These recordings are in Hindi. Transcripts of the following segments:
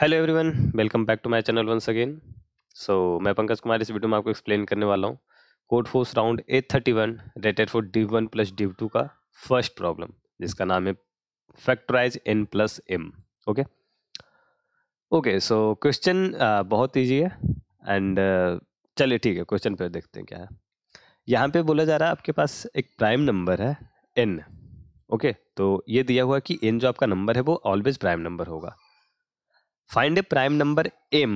Hello everyone welcome back to my channel once again so मैं पंकज कुमार इस वीडियो में आपको एक्सप्लेन करने वाला हूँ Codeforces round A thirty one rated for D one plus D two का फर्स्ट प्रॉब्लम जिसका नाम है factorize N plus M okay okay so question बहुत ईजी है एंड uh, चलिए ठीक है क्वेश्चन पे देखते हैं क्या है यहाँ पे बोला जा रहा है आपके पास एक प्राइम नंबर है एन ओके okay, तो ये दिया हुआ कि एन जो आपका नंबर है वो ऑलवेज प्राइम नंबर होगा find a prime number M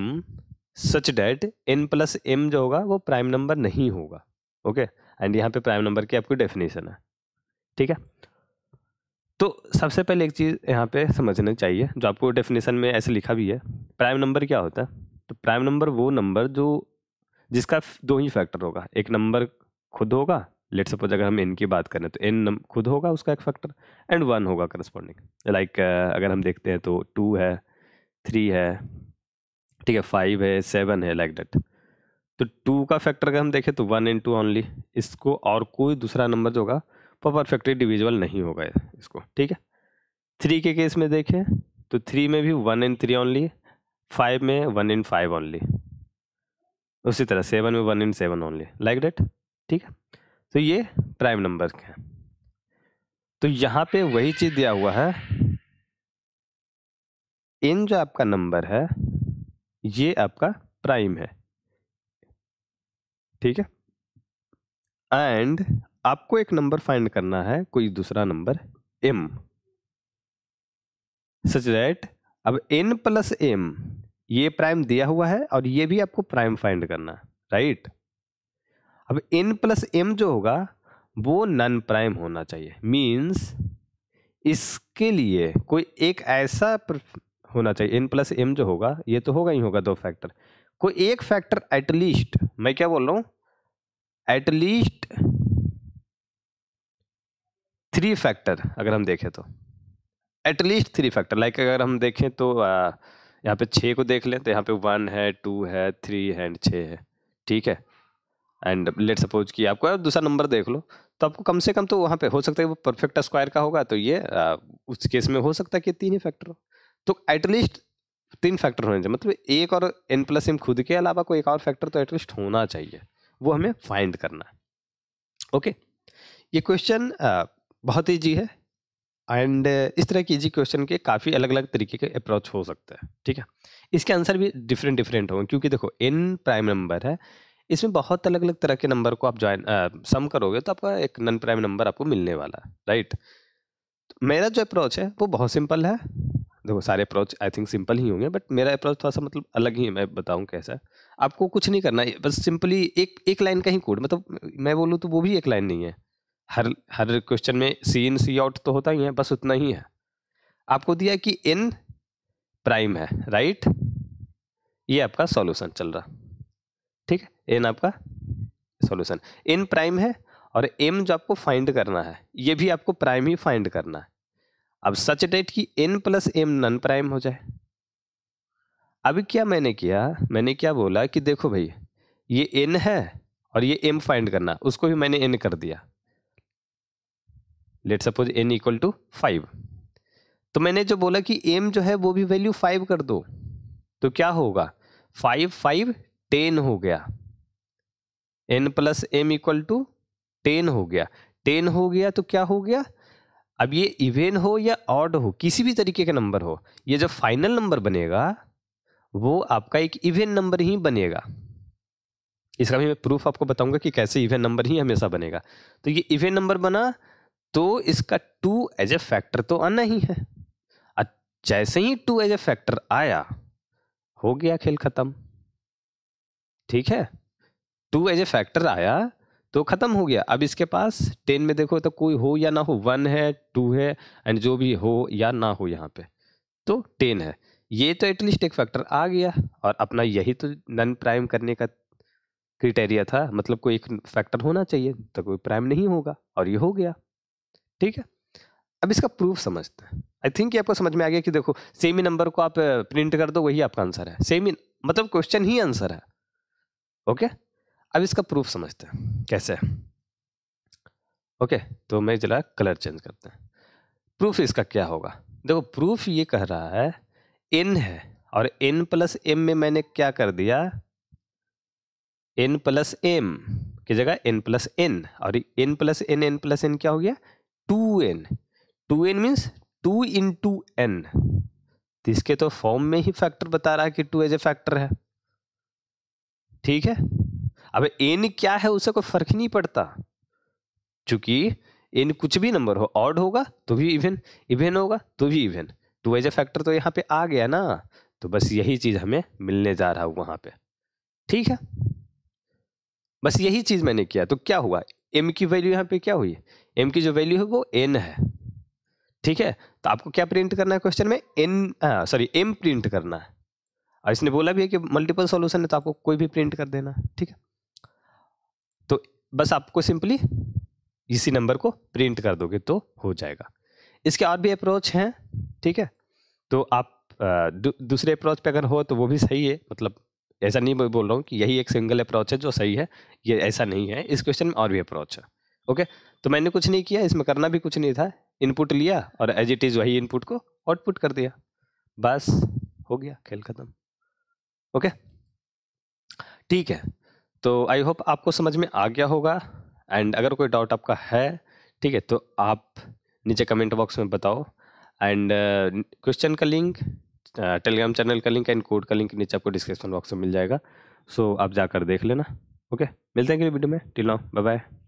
such that N plus M जो होगा वो प्राइम नंबर नहीं होगा ओके एंड यहाँ पे प्राइम नंबर की आपकी डेफिनेशन है ठीक है तो सबसे पहले एक चीज़ यहाँ पे समझना चाहिए जो आपको डेफिनेशन में ऐसे लिखा भी है प्राइम नंबर क्या होता है तो प्राइम नंबर वो नंबर जो जिसका दो ही फैक्टर होगा एक नंबर खुद होगा लेट सपोज अगर हम एन की बात करें तो एन खुद होगा उसका एक फैक्टर एंड वन होगा करस्पॉन्डिंग लाइक like, अगर हम देखते हैं तो टू है थ्री है ठीक है फाइव है सेवन है लाइक like डेट तो टू का फैक्टर अगर हम देखें तो वन इन टू ऑनली इसको और कोई दूसरा नंबर जो होगा वो परफेक्टली डिविजल नहीं होगा इसको ठीक है थ्री के केस में देखें तो थ्री में भी one in three only five में वन इन फाइव ऑनली उसी तरह सेवन में one in seven only like that ठीक है तो ये प्राइम नंबर के हैं तो यहाँ पे वही चीज़ दिया हुआ है एन जो आपका नंबर है ये आपका प्राइम है ठीक है एंड आपको एक नंबर फाइंड करना है कोई दूसरा नंबर एम सच दैट अब एन प्लस एम ये प्राइम दिया हुआ है और ये भी आपको प्राइम फाइंड करना है राइट अब एन प्लस एम जो होगा वो नन प्राइम होना चाहिए मींस इसके लिए कोई एक ऐसा होना चाहिए एन प्लस एम जो होगा ये तो होगा ही होगा दो फैक्टर कोई एक फैक्टर एटलीस्ट मैं क्या बोल रहा हूँ एटलीस्ट थ्री फैक्टर अगर हम देखें तो एटलीस्ट थ्री फैक्टर लाइक अगर हम देखें तो यहाँ पे छः को देख लें तो यहाँ पे वन है टू है थ्री है एंड छः है ठीक है एंड लेट सपोज कि आपको दूसरा नंबर देख लो तो आपको कम से कम तो वहाँ पे हो सकता है वो परफेक्ट स्क्वायर का होगा तो ये आ, उस केस में हो सकता है कि तीन ही फैक्टर हो तो एटलीस्ट तीन फैक्टर होने चाहिए मतलब एक और एन प्लस एम खुद के अलावा कोई एक और फैक्टर तो एटलीस्ट होना चाहिए वो हमें फाइंड करना है ओके ये क्वेश्चन बहुत ईजी है एंड इस तरह की इजी क्वेश्चन के काफ़ी अलग अलग तरीके के अप्रोच हो सकते हैं ठीक है इसके आंसर भी डिफरेंट डिफरेंट होंगे क्योंकि देखो एन प्राइम नंबर है इसमें बहुत अलग अलग तरह के नंबर को आप ज्वाइन सम करोगे तो आपका एक नन प्राइम नंबर आपको मिलने वाला है राइट तो मेरा जो अप्रोच है वो बहुत सिंपल है देखो सारे अप्रोच आई थिंक सिंपल ही होंगे बट मेरा अप्रोच थोड़ा सा मतलब अलग ही है मैं बताऊँ कैसा आपको कुछ नहीं करना है बस सिंपली एक एक लाइन का ही कोड मतलब मैं बोलूँ तो वो भी एक लाइन नहीं है हर हर क्वेश्चन में सी इन सी आउट तो होता ही है बस उतना ही है आपको दिया कि इन प्राइम है राइट ये आपका सॉल्यूशन चल रहा ठीक है एन आपका सॉल्यूशन एन प्राइम है और एम जो आपको फाइंड करना है ये भी आपको प्राइम ही फाइंड करना है अब सच डेट की n plus m non prime हो जाए अभी क्या मैंने किया मैंने क्या बोला कि देखो भाई ये एन है और ये एम फाइंड करना उसको भी मैंने एन कर दिया let suppose n equal to five तो मैंने जो बोला कि एम जो है वो भी वैल्यू फाइव कर दो तो क्या होगा फाइव फाइव टेन हो गया n plus m equal to ten हो गया टेन हो गया तो क्या हो गया अब ये इवेन हो या ऑड हो किसी भी तरीके का नंबर हो ये जो फाइनल नंबर बनेगा वो आपका एक इवेन नंबर ही बनेगा इसका भी मैं प्रूफ आपको बताऊंगा कि कैसे इवेन नंबर ही हमेशा बनेगा तो ये इवेन नंबर बना तो इसका टू एज ए फैक्टर तो आना ही है जैसे ही टू एज ए फैक्टर आया हो गया खेल खत्म ठीक है टू एज ए फैक्टर आया तो ख़त्म हो गया अब इसके पास टेन में देखो तो कोई हो या ना हो वन है टू है एंड जो भी हो या ना हो यहाँ पे तो टेन है ये तो एटलीस्ट एक फैक्टर आ गया और अपना यही तो नन प्राइम करने का क्रिटेरिया था मतलब कोई एक फैक्टर होना चाहिए तो कोई प्राइम नहीं होगा और ये हो गया ठीक है अब इसका प्रूफ समझते हैं आई थिंक ये आपको समझ में आ गया कि देखो सेम ही नंबर को आप प्रिंट uh, कर दो वही आपका आंसर है सेम ही मतलब क्वेश्चन ही आंसर है ओके okay? अब इसका प्रूफ समझते हैं कैसे ओके तो मैं जरा कलर चेंज करते हैं प्रूफ इसका क्या होगा देखो प्रूफ ये कह रहा है एन है और एन प्लस एम में मैंने क्या कर दिया एन प्लस एम की जगह एन प्लस एन और n plus n n plus n क्या हो गया two n two n means two in two n तो इसके तो फॉर्म में ही फैक्टर बता रहा है कि टू एज ए फैक्टर है ठीक है अब एन क्या है उसे कोई फर्क नहीं पड़ता चूंकि एन कुछ भी नंबर हो ऑड होगा तो भी इवन इवन होगा तो भी even two as a factor तो यहाँ पे आ गया ना तो बस यही चीज़ हमें मिलने जा रहा है वहां पे ठीक है बस यही चीज़ मैंने किया तो क्या हुआ एम की वैल्यू यहाँ पे क्या हुई एम की जो वैल्यू है वो एन है ठीक है तो आपको क्या प्रिंट करना है क्वेश्चन में एन सॉरी एम प्रिंट करना है और इसने बोला भी है कि मल्टीपल सॉल्यूशन है तो आपको कोई भी प्रिंट कर देना ठीक है बस आपको सिंपली इसी नंबर को प्रिंट कर दोगे तो हो जाएगा इसके और भी अप्रोच हैं ठीक है तो आप दूसरे दूसरे अप्रोच पे अगर हो तो वो भी सही है मतलब ऐसा नहीं बोल रहा हूँ कि यही एक सिंगल अप्रोच है जो सही है ये ऐसा नहीं है इस क्वेश्चन में और भी अप्रोच है ओके तो मैंने कुछ नहीं किया इसमें करना भी कुछ नहीं था इनपुट लिया और एज इट इज़ वही इनपुट को आउटपुट कर दिया बस हो गया खेल खत्म ओके ठीक है तो आई होप आपको समझ में आ गया होगा एंड अगर कोई डाउट आपका है ठीक है तो आप नीचे कमेंट बॉक्स में बताओ एंड क्वेश्चन uh, का लिंक टेलीग्राम चैनल का लिंक एंड कोड का लिंक नीचे आपको डिस्क्रिप्शन बॉक्स में मिल जाएगा सो so, आप जाकर देख लेना ओके okay? मिलते हैं अगली वीडियो में टिल नाउ बाय बाय